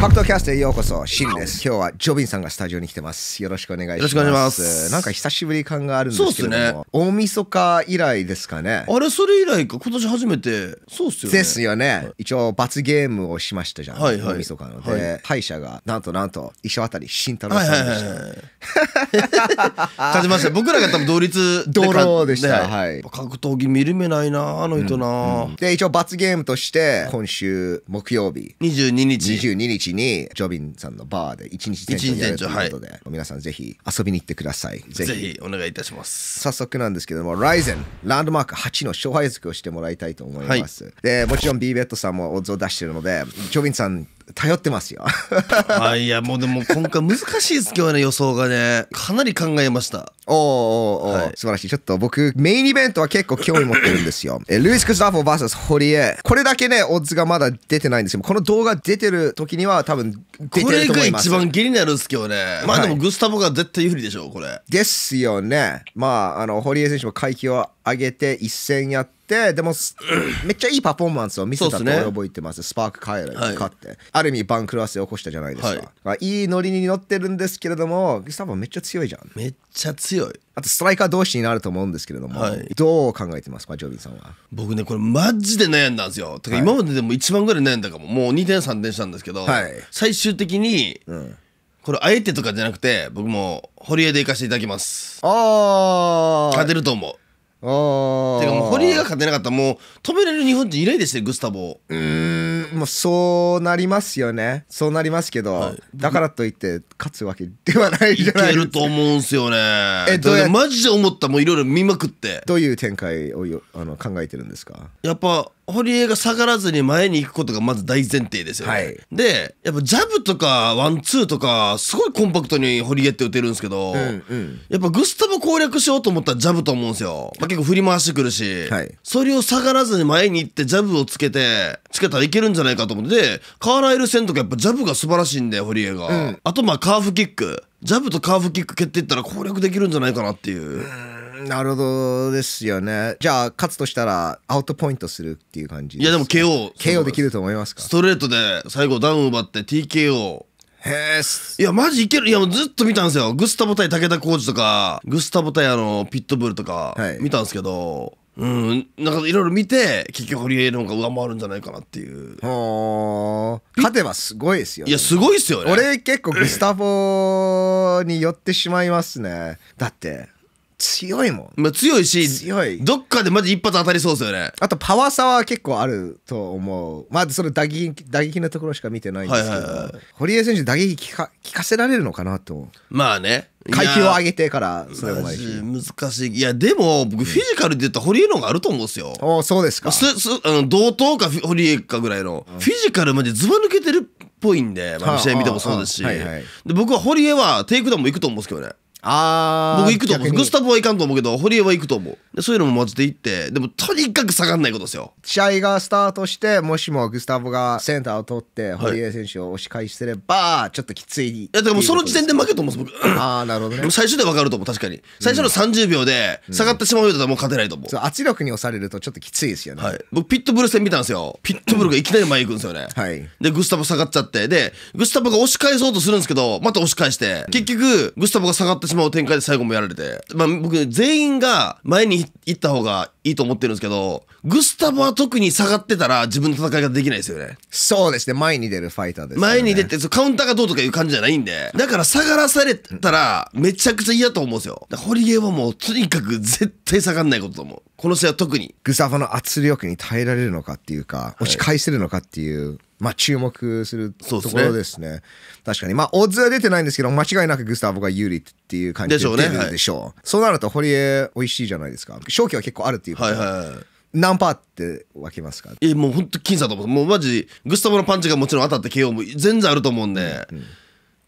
格闘キャストへようこそ、シンです。今日はジョビンさんがスタジオに来てます。よろしくお願いします。よろしくお願いします。なんか久しぶり感があるんですけども、そうっすね、大晦日以来ですかね。あれ、それ以来か、今年初めて、そうっすよね。ですよね。はい、一応、罰ゲームをしましたじゃん。はいはい、大晦日ので、はい、敗者が、なんとなんと、石渡慎太郎さんでした。はいはいはいはい勝ちました。僕らが多分同率同郎でした、ね、はい。格闘技見る目ないな、あの人な、うんうん、で、一応罰ゲームとして、今週木曜日。22日。22日。にジョビンさんのバーで一日店長やるということで、はい、皆さんぜひ遊びに行ってくださいぜひお願いいたします早速なんですけども Ryzen ランドマーク8の勝敗予をしてもらいたいと思います、はい、でもちろん b ベットさんもオッズを出してるのでジョビンさん頼ってますよ あいやもうでも今回難しいですけどね予想がねかなり考えましたおーおーおお、はい、素晴らしいちょっと僕メインイベントは結構興味持ってるんですよえルイス・クスタフォ VS 堀江これだけねオッズがまだ出てないんですけどこの動画出てる時には多分出てると思いますこれが一番気になるんですけどねまあでもグスタフォが絶対有利でしょこれですよねまああの堀江選手も階級を上げて一戦やってってでもめっちゃいいパフォーマンスを見せたと覚えてます、ね、スパークカエラに勝って、はい、ある意味番狂わせを起こしたじゃないですか、はい、いいノリに乗ってるんですけれども多分めっちゃ強いじゃんめっちゃ強いあとストライカー同士になると思うんですけれども、はい、どう考えてますかジョビンさんは僕ねこれマジで悩んだんですよてか今まででも一番ぐらい悩んだかももう2点3点したんですけど、はい、最終的に、うんこれあえてとかじゃなくて僕も堀江で行かせていただきますああ勝てると思うああ。てかもう堀江が勝てなかったらもう止めれる日本人いないですね、グスタボ。うーん、もうそうなりますよね。そうなりますけど、はいだからといって勝つわけではないじゃないですると思うんすよね。えどうやマジで思った、もういろいろ見まくって。どういう展開をよあの考えてるんですかやっぱ堀江が下がらずに前に行くことがまず大前提ですよね。はい、で、やっぱジャブとかワンツーとか、すごいコンパクトに堀江って打てるんですけど、うんうん、やっぱグスタボ攻略しようと思ったらジャブと思うんですよ。まあ、結構振り回してくるし、はい、それを下がらずに前に行ってジャブをつけて、つけたらいけるんじゃないかと思って、カーライル戦とかやっぱジャブが素晴らしいんで、堀江が。うん、あとまあカーフキック。ジャブとカーフキック蹴っていったら攻略できるんじゃないかなっていう。うなるほどですよね。じゃあ、勝つとしたら、アウトポイントするっていう感じいや、でも KO。KO できると思いますかストレートで最後ダウン奪って TKO。へえ。す。いや、マジいける。いや、もうずっと見たんですよ。グスタボ対武田浩二とか、グスタボ対あの、ピットブルとか、見たんですけど、うん、なんかいろいろ見て結局堀江の方が上回るんじゃないかなっていう勝てばすごいですよ、ね、いやすごいっすよね俺結構グスタボに寄ってしまいますねだって強いもん。まあ、強いし、強い。どっかでまず一発当たりそうですよね。あと、パワー差は結構あると思う。まあ、それ打撃、打撃のところしか見てないんですけど、はいはいはい、堀江選手打撃効かかせられるのかなと。まあね。階級を上げてから、それい難しい。いや、でも、僕、フィジカルで言ったら堀江の方があると思うんですよ。おそうですか。すすあの同等か堀江かぐらいの、うん。フィジカルまでずば抜けてるっぽいんで、まあ、試合見てもそうですし。で僕は堀江はテイクダウンも行くと思うんですけどね。あ僕行くと思うグスタブはいかんと思うけど堀江は行くと思うでそういうのも混ぜていってでもとにかく下がんないことですよ試合がスタートしてもしもグスタブがセンターを取って堀江選手を押し返してればちょっときついいやだからもうその時点で負けると思うんです僕ああなるほどね最初で分かると思う確かに最初の30秒で下がってしまうようだったらもう勝てないと思う,、圧力に押されるとちょっときついですよね、はい、僕ピットブル戦見たんですよピットブルがいきなり前行くんですよね、はい、でグスタブ下がっちゃってでグスタブが押し返そうとするんですけどまた押し返して結局グスタブが下がってしまう展開で最後もやられて。まあ僕全員が前に行った方がいいと思ってるんですけど、グスタボは特に下がってたら自分の戦いができないですよね。そうですね。前に出るファイターです、ね、前に出て、カウンターがどうとかいう感じじゃないんで。だから下がらされたらめちゃくちゃ嫌と思うんですよ。堀江はもうとにかく絶対下がんないことと思う。この試合は特に。グスタボの圧力に耐えられるのかっていうか、押し返せるのかっていう。はいまあ、注目するところですね。すね確かに。まあ、オッズは出てないんですけど、間違いなくグスターボが有利っていう感じで出るでしょう。うねはい、そうなると、堀江美味しいじゃないですか。勝機は結構あるっていうこと、はいはいはい何パーって分けますかえもう本当僅差と思うもうマジグスタボのパンチがもちろん当たって KO も全然あると思うんで、うん、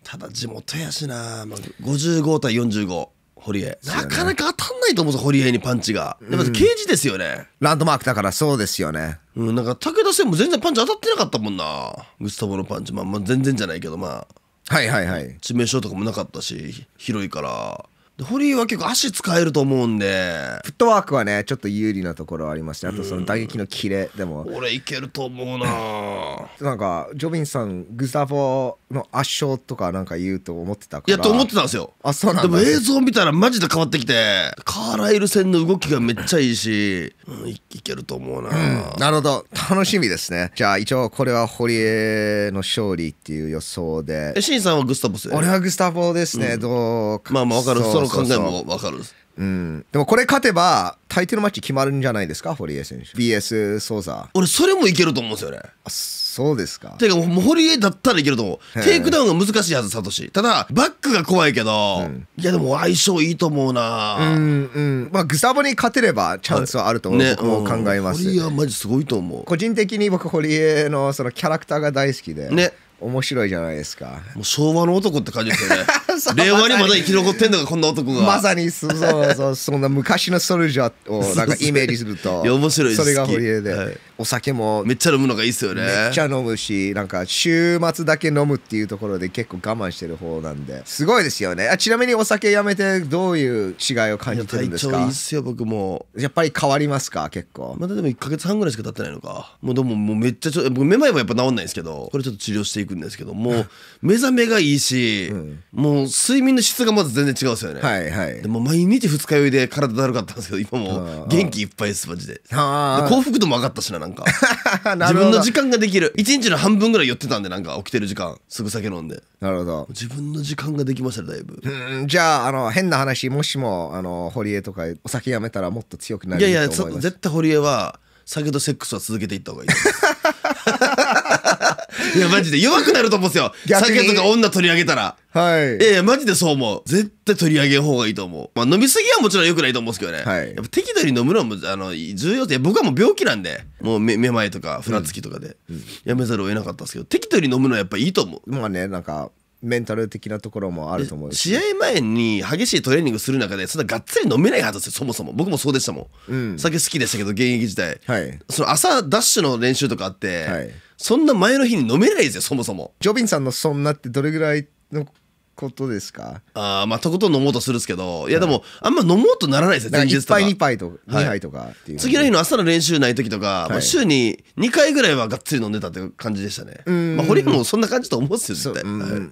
ただ地元やしな、まあ、55対45堀江、なかなか当たんないと思うぞ堀江にパンチが、でも刑事ですよねランドマークだからそうですよねうんなんか武田戦も全然パンチ当たってなかったもんなグストボのパンチまあ、まあ、全然じゃないけどまあはいはいはい致命傷とかもなかったし広いから堀井は結構足使えると思うんでフットワークはねちょっと有利なところありましてあとその打撃のキレでも俺いけると思うな なんかジョビンさんグザボの圧勝とかなんか言うと思ってたからいやと思ってたんですよあそうなんでも映像見たらマジで変わってきてカーライル戦の動きがめっちゃいいし、うん、いけると思うな、うん、なるほど楽しみですねじゃあ一応これは堀江の勝利っていう予想でえシンさんはグスタボス俺はグスタボですね、うん、どうかまあまあ分かるその考えもわかるうん、でもこれ勝てば大抵のマッチ決まるんじゃないですか堀江選手 BS ソーザ俺それもいけると思うんですよねあそうですかていうかもう堀江だったらいけると思うテイクダウンが難しいはずサトシただバックが怖いけど、うん、いやでも相性いいと思うなうんうんまあグサボに勝てればチャンスはあると思う、はいね、僕も考えます、うん、堀江はマジすごいと思う個人的に僕堀江のそのキャラクターが大好きでね面白いじゃないですかもう昭和の男って感じですよね 令和にまだ生き残ってんのかこんな男がまさにそうそうそんな昔のソルジャーをなんかイメージすると 面白いそれが堀江で、はいお酒もめっちゃ飲むのがいいっすよねめっちゃ飲むしなんか週末だけ飲むっていうところで結構我慢してる方なんですごいですよねあちなみにお酒やめてどういう違いを感じてるんですかいいっすよ僕もやっぱり変わりますか結構まだでも1か月半ぐらいしか経ってないのかもうでももうめっちゃちょ僕めまいもやっぱ治んないんですけどこれちょっと治療していくんですけどもう目覚めがいいし、うん、もう睡眠の質がまず全然違うんですよねはいはいでも毎日二日酔いで体だるかったんですけど今も元気いっぱいですマジで幸福度も上がったしななんかんか 自分の時間ができる一日の半分ぐらい寄ってたんでなんか起きてる時間すぐ酒飲んでなるほど自分の時間ができましたねだいぶうんじゃああの変な話もしもあの堀江とかお酒やめたらもっと強くなるいやいや絶対堀江は酒とセックスは続けていった方がいいいや、マジで弱くなると思うんですよ。酒とか女取り上げたら。はい。いやいや、マジでそう思う。絶対取り上げん方がいいと思う。まあ、飲みすぎはもちろん良くないと思うんですけどね。はいやっぱ適度に飲むのも、あの、重要で、僕はもう病気なんで、もうめめまいとか、ふらつきとかで、やめざるを得なかったんですけど、適度に飲むのはやっぱいいと思う。まあね、なんか、メンタル的なところもあると思う試合前に激しいトレーニングする中でそんながっつり飲めないはずですよそもそも僕もそうでしたもん、うん、酒好きでしたけど現役時代、はい、その朝ダッシュの練習とかあって、はい、そんな前の日に飲めないですよそもそもジョビンさんのそんなってどれぐらいのことですかあまあとことん飲もうとするんですけどいやでも、あんま飲もうとならないですね前日とか1杯2杯とか、はい、2杯とかっていう次の日の朝の練習ない時とか、まあ、週に2回ぐらいはがっつり飲んでたっていう感じでしたね、まあ、堀もそんな感じと思うっすよ絶対、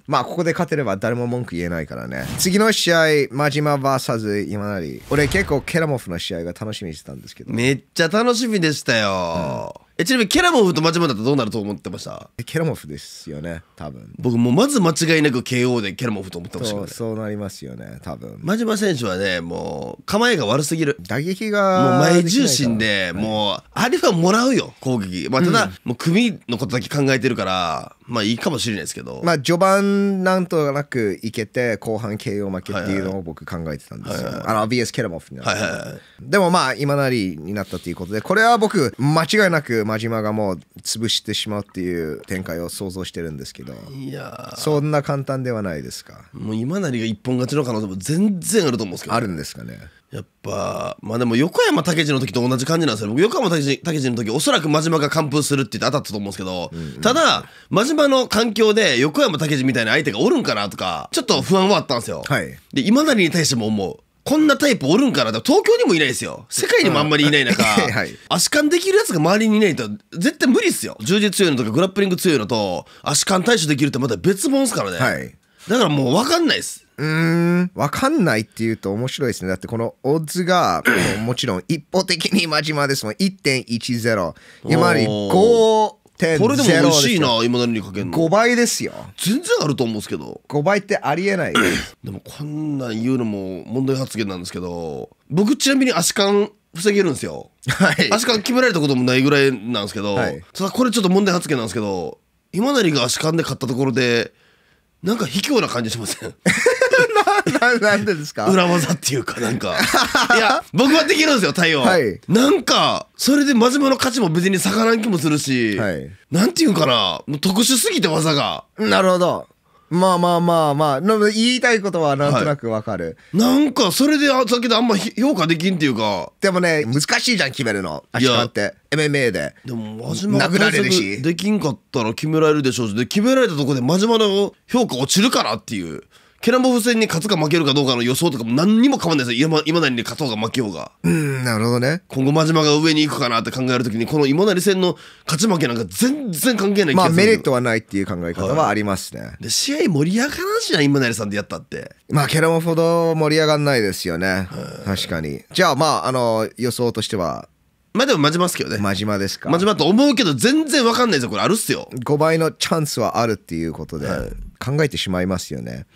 まあここで勝てれば誰も文句言えないからね次の試合真島 VS 今成俺結構ケラモフの試合が楽しみにしてたんですけどめっちゃ楽しみでしたよ、うんえちなみにケラモフとマチだったらどうなると思ってましたケラモフですよね多分僕もうまず間違いなく KO でケラモフと思ってましたから、そうなりますよね多分真島選手はねもう構えが悪すぎる打撃がもう前重心で、はい、もうアリファもらうよ攻撃まあただ、うん、もう組のことだけ考えてるからまあいいかもしれないですけど。まあ序盤なんとなくいけて後半 KO 負けっていうのを僕考えてたんですよ。あの BS ケラモフになっはいはいでもまあ今なりになったということでこれは僕間違いなく真島がもう潰してしまうっていう展開を想像してるんですけどいやそんな簡単ではないですか。もう今なりが一本勝ちの可能性も全然あると思うんですけど、あるんですかね。やっぱ、まあでも横山武二の時と同じ感じなんですよ。僕横山武二の時、おそらく真島が完封するって言って当たったと思うんですけど、うんうん、ただ、真島の環境で横山武二みたいな相手がおるんかなとか、ちょっと不安はあったんですよ。はい。で、今だに対しても思う。こんなタイプおるんかな東京にもいないですよ。世界にもあんまりいない中、はい、足感できるやつが周りにいないと絶対無理っすよ。充実強いのとかグラップリング強いのと、足感対処できるってまた別物っすからね。はい。だからもう分かんないです。うん、わかんないっていうと面白いですね。だってこのオッズが、もちろん一方的に今島ですもん。1.10。今ま5、これでも嬉しいな、今何にかけんの。5倍ですよ。全然あると思うんですけど。5倍ってありえない。でもこんなん言うのも問題発言なんですけど、僕ちなみに足感防げるんですよ。はい。足感決められたこともないぐらいなんですけど、はい、ただこれちょっと問題発言なんですけど、今成が足感で買ったところで、なんか卑怯な感じしません ななんでですか裏技っていうかなんかいや僕はできるんですよ対応、はいなんかそれで真面目の価値も別に逆らん気もするし、はいなんていうかなもう特殊すぎて技がなるほどまあまあまあまあ言いたいことはなんとなくわかる、なんかそれであだであんま評価できんっていうかでもね難しいじゃん決めるのい足やって MMA ででも真島目殴られるしできんかったら決められるでしょうしで決められたとこで真島の評価落ちるからっていうケランボフ戦に勝つか負けるかどうかの予想とかも何にも変わんないですよ。今、今りに勝とうが負けようが。うん、なるほどね。今後、真島が上に行くかなって考えるときに、この今成戦の勝ち負けなんか全然関係ないまあ、メリットはないっていう考え方はありますね。はい、で、試合盛り上がらんしな、今成さんでやったって。まあ、ケランボフほど盛り上がんないですよね。確かに。じゃあ、まあ、あの、予想としては、まあでも真島ですけどね。真島ですか。真島と思うけど全然わかんないぞ。これあるっすよ。5倍のチャンスはあるっていうことで。はい考えてしまいますよね。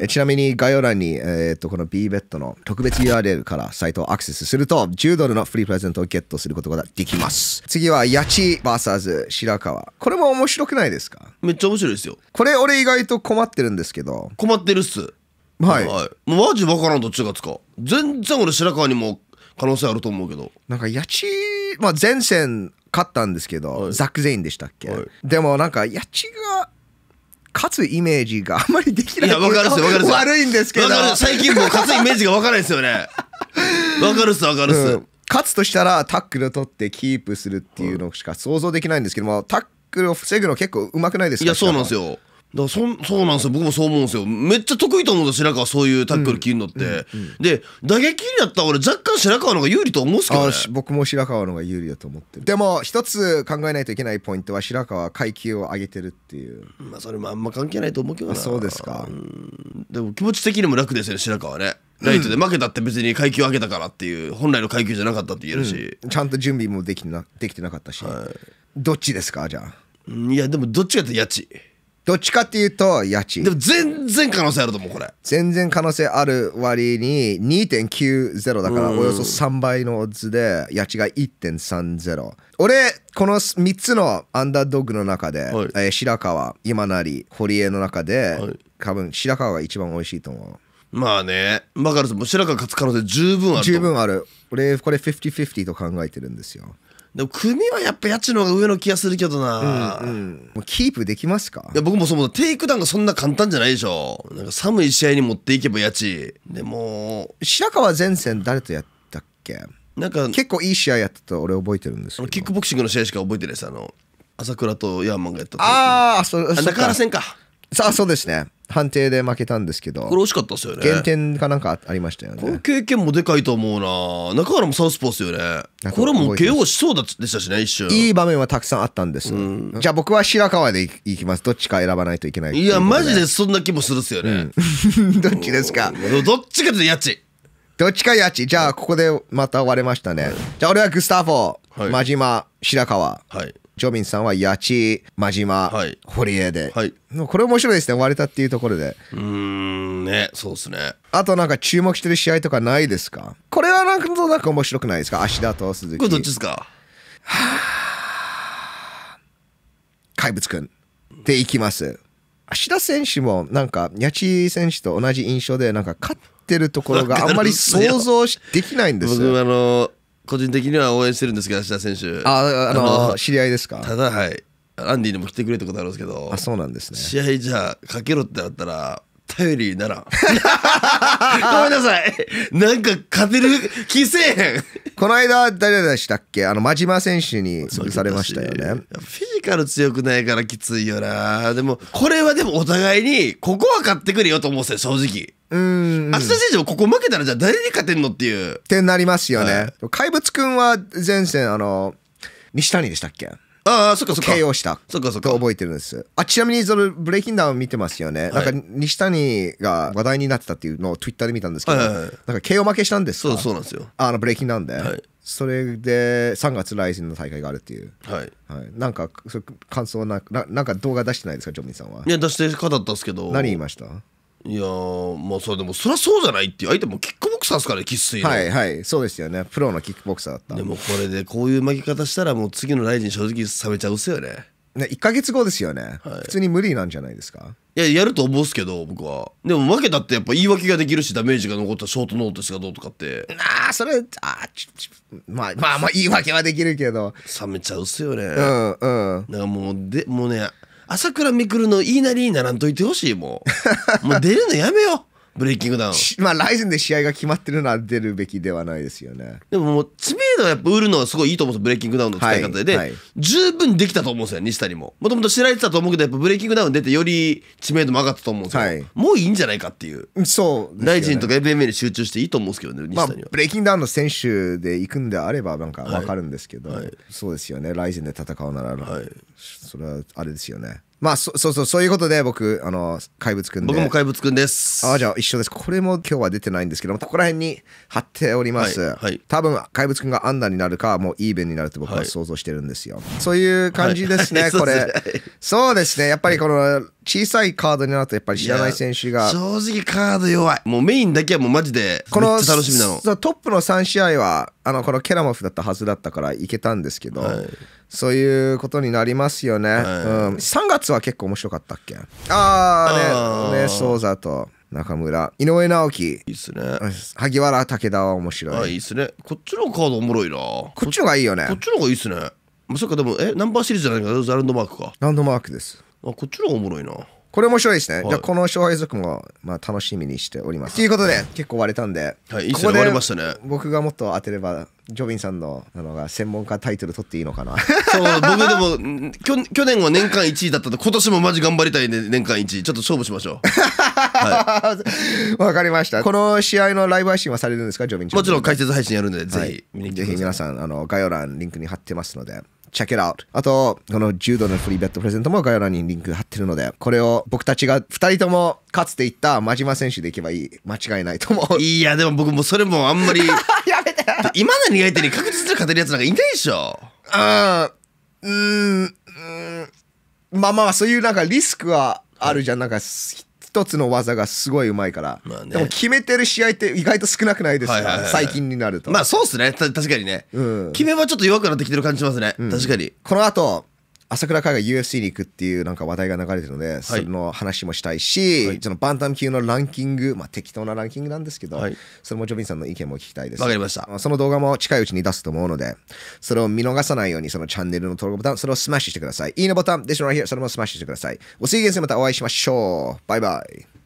えちなみに概要欄に、えー、とこの b ベッ t の特別 URL からサイトをアクセスすると10ドルのフリープレゼントをゲットすることができます。次は八千 VS 白川。これも面白くないですかめっちゃ面白いですよ。これ俺意外と困ってるんですけど。困ってるっす。はい。はい、マジわからんどっちがつか。全然俺白川にも可能性あると思うけど。なんか八千、まあ前線勝ったんですけど、はい、ザック・ゼインでしたっけ、はい、でもなんか八千が勝つイメージがあんまりできないいやわかるっすよわかるっすよ悪いんですけどわかる最近もう勝つイメージがわからないですよねわかるっすわかるっす、うん、勝つとしたらタックル取ってキープするっていうのしか想像できないんですけどもタックルを防ぐの結構うまくないですかいやそうなんですよだそそうなんですよ僕もそう思うんですよめっちゃ得意と思うんです白川そういうタックル切るのって、うんうんで打撃になったら俺若干白川の方が有利と思うんですけど、ね、僕も白川の方が有利だと思ってるでも一つ考えないといけないポイントは白川は階級を上げてるっていうまあそれもあんま関係ないと思うけどなそうですかでも気持ち的にも楽ですよね白川はねライトで負けたって別に階級上げたからっていう本来の階級じゃなかったって言えるし、うん、ちゃんと準備もできなできてなかったし、はい、どっちですかじゃあいやでもどっちかって家賃どっちかっていうと、家賃。でも全然可能性あると思う、これ。全然可能性ある割に、2.90だから、およそ3倍のオッズで、家賃が1.30。俺、この3つのアンダードッグの中で、はい、えー、白川、今成、堀江の中で、はい、多分白川が一番美味しいと思う。まあね、マカルさん白川勝つ可能性十分ある。十分ある。俺、これ50-50と考えてるんですよ。でも組はやっぱ家賃の方が上の気がするけどな、うんうん、もうキープできますかいや僕もそのテイクダウンがそんな簡単じゃないでしょなんか寒い試合に持っていけば家賃でも白川前線誰とやったっけなんか結構いい試合やったと俺覚えてるんですけどキックボクシングの試合しか覚えてないですあの朝倉とヤーマンがやったああそれ中原戦かさあそうですね判定で負けたんですけどこれ惜しかったですよね減点かなんかありましたよねこの経験もでかいと思うな中原もサウスポーっすよねこれも KO しそうだでしたしね一瞬いい場面はたくさんあったんです、うん、じゃあ僕は白川でいきますどっちか選ばないといけないいやマジでそんな気もするっすよね、うん、どっちですかどっちかとっちどっちかやち。じゃあ、ここでまた割れましたね。じゃあ、俺はグスタフォ、はい、真島、白川。はい。ジョビンさんは八千、真島、はい、堀江で、はい、これ面白いですね、割れたっていうところで。うんね、そうっすね。あとなんか注目してる試合とかないですかこれはなんとな面白くないですか芦田と鈴木。これどっちですかは怪物くんでいきます。芦田選手もなんか八千選手と同じ印象でなんか勝ってるところがあんまり想像できないんですよ。僕あの個人的には応援してるんですけど芦田選手ああの知り合いですかただはいアンディにも来てくれってことあるんですけどあそうなんですね試合じゃかけろってあったら頼りにならん ごめんなさいなんか勝てる気せえへんこの間誰でしたっけあの真島選手に潰されましたよねフィジカル強くないからきついよなでもこれはでもお互いにここは勝ってくれよと思うんです正直うん。明日選手もここ負けたらじゃあ誰に勝てんのっていう。ってなりますよね。はい、怪物くんは前線、あの、西谷でしたっけああ、そっかそっか。KO した。そっかそっか。と覚えてるんです。あ、ちなみにそのブレイキンダウン見てますよね。はい、なんか西谷が話題になってたっていうのをツイッターで見たんですけど、はいはいはい、なんか KO 負けしたんですそうそうなんですよ。あのブレイキンダウンで。はいそれで3月来年の大会があるっていう、はい、はい、なんかそ感想なななんか動画出してないですかジョミンさんはいや出してかだったんですけど何言いましたいやまあそれでもそりゃそうじゃないっていう相手もキックボクサーですからね生粋はいはいそうですよねプロのキックボクサーだったでもこれでこういう負け方したらもう次のライジン正直冷めちゃうっすよねね1か月後ですよね、はい、普通に無理なんじゃないですかいややると思うっすけど僕はでも負けたってやっぱ言い訳ができるしダメージが残ったショートノートしかどうとかってああそれあちちまあまあまあ言い訳はできるけど冷めちゃうっすよねうんうんだからもうでもうね朝倉未来の言いなりにならんといてほしい、もう。もう出るのやめよう。ブレイキングダウンまあ来ンで試合が決まってるのは出るべきではないですよねでももう知名度はやっぱ売るのはすごいいいと思うんですよブレイキングダウンの使い方で、はいはい、十分できたと思うんですよ西谷ももともと知られてたと思うけどやっぱブレイキングダウン出てより知名度も上がったと思うんですよ、はい、もういいんじゃないかっていうそう、ね、ゼンとか MMA に集中していいと思うんですけどね西谷は、まあ、ブレイキングダウンの選手で行くんであればなんか分かるんですけど、そうですよねライゼンで戦うなら、それはあれですよねまあ、そそうそう、そういうことで僕、あの、怪物くんで。僕も怪物くんです。あじゃあ一緒です。これも今日は出てないんですけども、ここら辺に貼っております。はい。はい、多分、怪物くんがアンダーになるか、もうイーベンになるって僕は想像してるんですよ。はい、そういう感じですね、はい、これ。そうですね。やっぱりこの、小さいカードになると、やっぱり知らない選手が。正直カード弱い。もうメインだけはもうマジで、この、楽しみなの。トップの3試合は、あの、このケラモフだったはずだったからいけたんですけど、はいそういうことになりますよね、はい、うん、3月は結構面白かったっけああねねそうざと中村井上直樹いいっすね萩原武田は面白いあいいっすねこっちのカードおもろいなこっちのがいいよねこっちのがいいっすねまさかでもえナンバーシリーズじゃないかザランドマークかランドマークですあこっちのがおもろいなこれ面白いですね、はい、じゃあこの勝敗族もまあ楽しみにしておりますと、はい、いうことで結構割れたんで、はい、いい割れましたね僕がもっと当てればジョビンさんのあのが専門家タイトル取っていいのかなそう僕でも去年は年間1位だったと今年もマジ頑張りたいんで年間1位ちょっと勝負しましょう はい、わかりましたこの試合のライブ配信はされるんですかジョビンもちろん解説配信やるんでぜひ、さい、ぜひ皆さんあの概要欄リンクに貼ってますのでチ h e c あと、この柔道のフリーベッドプレゼントも概要欄にリンク貼ってるので、これを僕たちが2人ともかつて言った真島選手でいけばいい。間違いないと思う。いや、でも僕もそれもあんまり。やめて今の苦手に確実に勝てるやつなんかいないでしょ。うん、うん。まあまあ、そういうなんかリスクはあるじゃん。なんか、つの技がすごいうまいから、まあね、でも決めてる試合って意外と少なくないですか、はいはい、最近になるとまあそうっすね確かにね、うん、決めはちょっと弱くなってきてる感じしますね、うん、確かにこの後朝倉海が UFC に行くっていうなんか話題が流れてるので、はい、その話もしたいし、はい、そのバンタム級のランキング、まあ、適当なランキングなんですけど、はい、それもジョビンさんの意見も聞きたいです。わかりました。その動画も近いうちに出すと思うので、それを見逃さないように、そのチャンネルの登録ボタン、それをスマッシュしてください。いいねボタン、ディスの right here、それもスマッシュしてください。お次元でまたお会いしましょう。バイバイ。